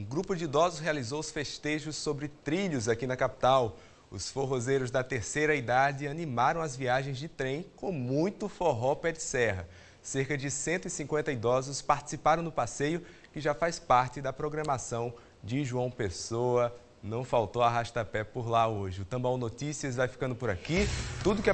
Um grupo de idosos realizou os festejos sobre trilhos aqui na capital. Os forrozeiros da terceira idade animaram as viagens de trem com muito forró pé de serra. Cerca de 150 idosos participaram do passeio, que já faz parte da programação de João Pessoa. Não faltou arrastapé por lá hoje. O Tambaú Notícias vai ficando por aqui. Tudo que